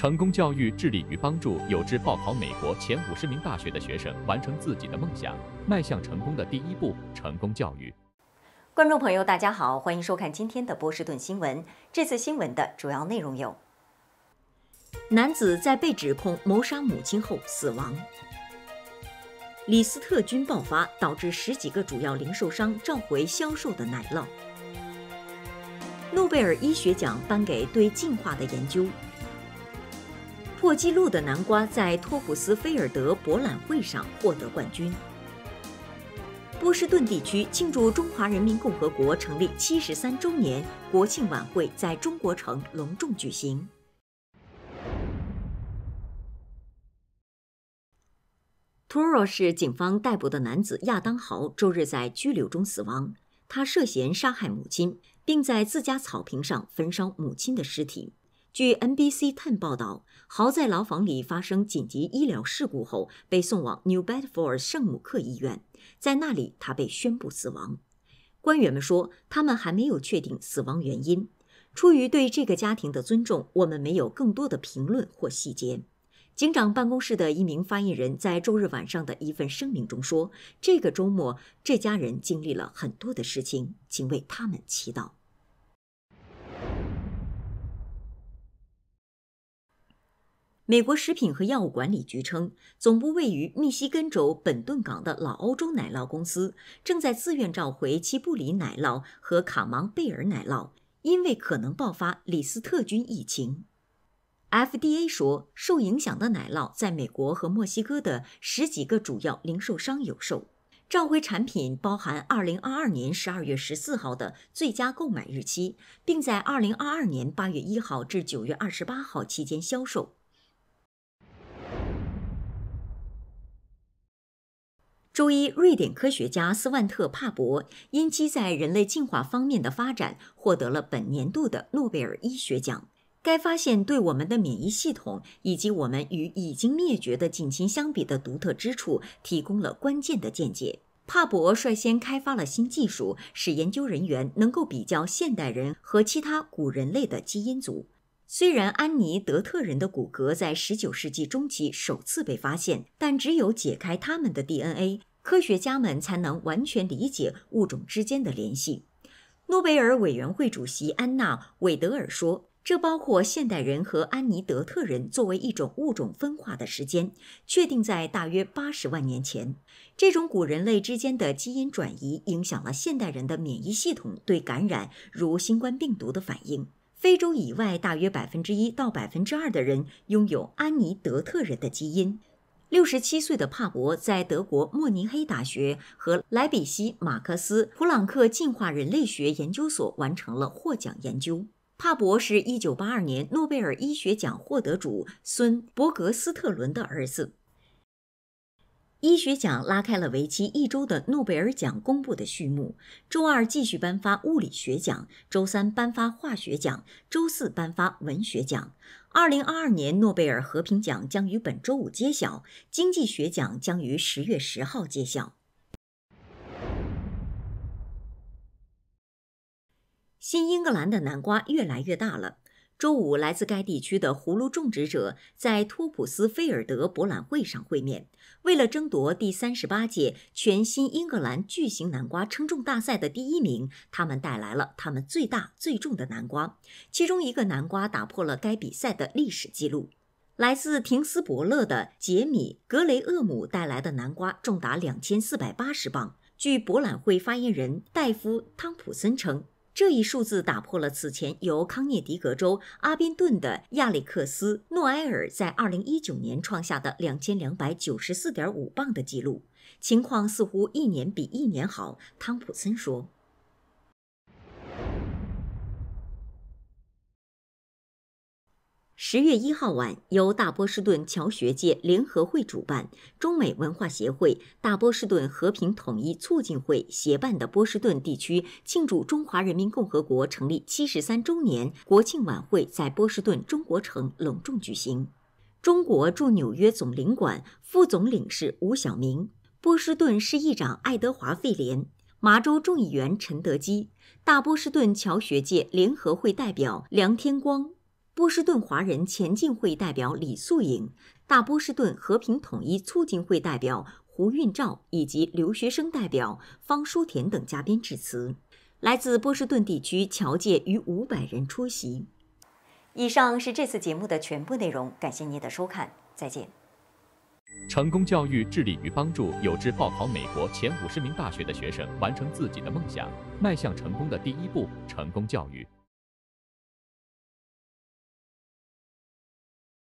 成功教育致力于帮助有志报考美国前五十名大学的学生完成自己的梦想，迈向成功的第一步。成功教育，观众朋友，大家好，欢迎收看今天的波士顿新闻。这次新闻的主要内容有：男子在被指控谋杀母亲后死亡；李斯特菌爆发导致十几个主要零售商召回销售的奶酪；诺贝尔医学奖颁给对进化的研究。破纪录的南瓜在托普斯菲尔德博览会上获得冠军。波士顿地区庆祝中华人民共和国成立七十三周年国庆晚会在中国城隆重举行。托罗是警方逮捕的男子亚当豪周日在拘留中死亡，他涉嫌杀害母亲，并在自家草坪上焚烧母亲的尸体。据 NBC Ten 报道，豪在牢房里发生紧急医疗事故后，被送往 New Bedford 圣母克医院，在那里他被宣布死亡。官员们说，他们还没有确定死亡原因。出于对这个家庭的尊重，我们没有更多的评论或细节。警长办公室的一名发言人，在周日晚上的一份声明中说：“这个周末，这家人经历了很多的事情，请为他们祈祷。”美国食品和药物管理局称，总部位于密西根州本顿港的老欧洲奶酪公司正在自愿召回其布里奶酪和卡芒贝尔奶酪，因为可能爆发李斯特菌疫情。FDA 说，受影响的奶酪在美国和墨西哥的十几个主要零售商有售，召回产品包含2022年12月14号的最佳购买日期，并在2022年8月1号至9月28号期间销售。周一，瑞典科学家斯万特·帕博因其在人类进化方面的发展，获得了本年度的诺贝尔医学奖。该发现对我们的免疫系统以及我们与已经灭绝的近亲相比的独特之处提供了关键的见解。帕博率先开发了新技术，使研究人员能够比较现代人和其他古人类的基因组。虽然安妮德特人的骨骼在19世纪中期首次被发现，但只有解开他们的 DNA，科学家们才能完全理解物种之间的联系。诺贝尔委员会主席安娜·韦德尔说：“这包括现代人和安妮德特人作为一种物种分化的时间，确定在大约80万年前。这种古人类之间的基因转移影响了现代人的免疫系统对感染，如新冠病毒的反应。”非洲以外，大约百分之一到百分之二的人拥有安尼德特人的基因。六十七岁的帕博在德国慕尼黑大学和莱比锡马克思普朗克进化人类学研究所完成了获奖研究。帕博是一九八二年诺贝尔医学奖获得主孙伯格斯特伦的儿子。医学奖拉开了为期一周的诺贝尔奖公布的序幕。周二继续颁发物理学奖，周三颁发化学奖，周四颁发文学奖。二零二二年诺贝尔和平奖将于本周五揭晓，经济学奖将于十月十号揭晓。新英格兰的南瓜越来越大了。周五，来自该地区的葫芦种植者在托普斯菲尔德博览会上会面，为了争夺第三十八届全新英格兰巨型南瓜称重大赛的第一名，他们带来了他们最大最重的南瓜。其中一个南瓜打破了该比赛的历史记录。来自廷斯伯勒的杰米·格雷厄姆带来的南瓜重达两千四百八十磅。据博览会发言人戴夫·汤普森称。这一数字打破了此前由康涅狄格州阿宾顿的亚历克斯·诺埃尔在2019年创下的2294.5磅的记录。情况似乎一年比一年好，汤普森说。十月一号晚，由大波士顿侨学界联合会主办、中美文化协会、大波士顿和平统一促进会协办的波士顿地区庆祝中华人民共和国成立七十三周年国庆晚会在波士顿中国城隆重举行。中国驻纽约总领馆副总领事吴晓明、波士顿市议长爱德华费连、麻州众议员陈德基、大波士顿侨学界联合会代表梁天光。波士顿华人前进会代表李素颖、大波士顿和平统一促进会代表胡运照以及留学生代表方书田等嘉宾致辞。来自波士顿地区侨界逾五百人出席。以上是这次节目的全部内容，感谢您的收看，再见。成功教育致力于帮助有志报考美国前五十名大学的学生完成自己的梦想，迈向成功的第一步。成功教育。